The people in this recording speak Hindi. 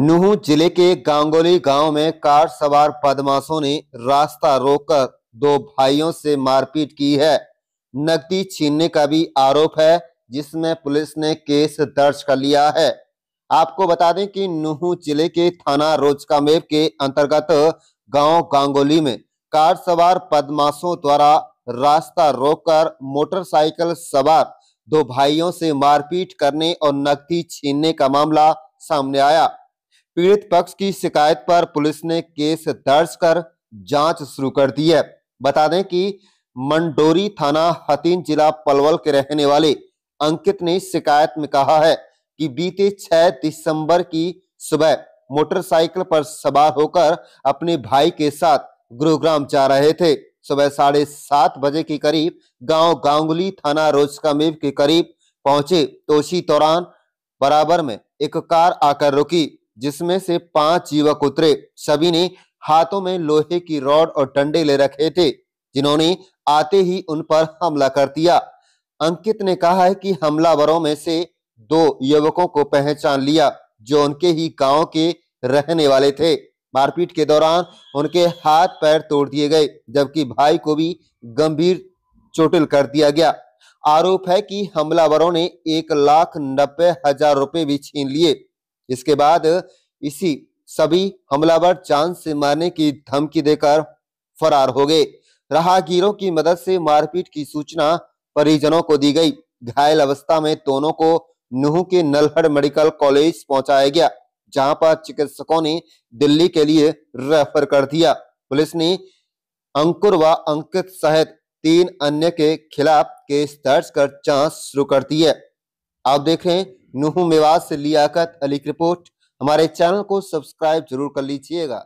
नूह जिले के गांगोली गांव में कार सवार बदमाशों ने रास्ता रोककर दो भाइयों से मारपीट की है नकदी छीनने का भी आरोप है जिसमें पुलिस ने केस दर्ज कर लिया है आपको बता दें कि नूह जिले के थाना रोजकामेव के अंतर्गत गांव गांगोली में कार सवार बदमाशों द्वारा रास्ता रोककर मोटरसाइकिल सवार दो भाइयों से मारपीट करने और नकदी छीनने का मामला सामने आया पीड़ित पक्ष की शिकायत पर पुलिस ने केस दर्ज कर जांच शुरू कर दी है बता दें कि मंडोरी थाना हतीन जिला पलवल के रहने वाले अंकित ने शिकायत में कहा है कि बीते 6 दिसंबर की सुबह मोटरसाइकिल पर सवार होकर अपने भाई के साथ गुरुग्राम जा रहे थे सुबह साढ़े सात बजे के करीब गांव गांगुली थाना मेव के करीब पहुंचे तो उसी दौरान बराबर में एक कार आकर रुकी जिसमें से पांच युवक उतरे सभी ने हाथों में लोहे की रॉड और डंडे ले रखे थे जिन्होंने आते ही उन पर हमला कर दिया अंकित ने कहा है कि हमलावरों में से दो युवकों को पहचान लिया जो उनके ही गांव के रहने वाले थे मारपीट के दौरान उनके हाथ पैर तोड़ दिए गए जबकि भाई को भी गंभीर चोटिल कर दिया गया आरोप है कि हमलावरों ने एक लाख नब्बे हजार रुपए भी छीन लिए इसके बाद इसी सभी हमलावर चांद से मारने की धमकी देकर फरार हो गए राहगीरों की मदद से मारपीट की सूचना परिजनों को दी गई घायल अवस्था में दोनों को नुह के नलहड़ मेडिकल कॉलेज पहुंचाया गया जहां पर चिकित्सकों ने दिल्ली के लिए रेफर कर दिया पुलिस ने अंकुर व अंकित सहित तीन अन्य के खिलाफ केस दर्ज कर जांच शुरू कर दी है आप देख रहे हैं नूह मेवाज से लियाकत अली की रिपोर्ट हमारे चैनल को सब्सक्राइब जरूर कर लीजिएगा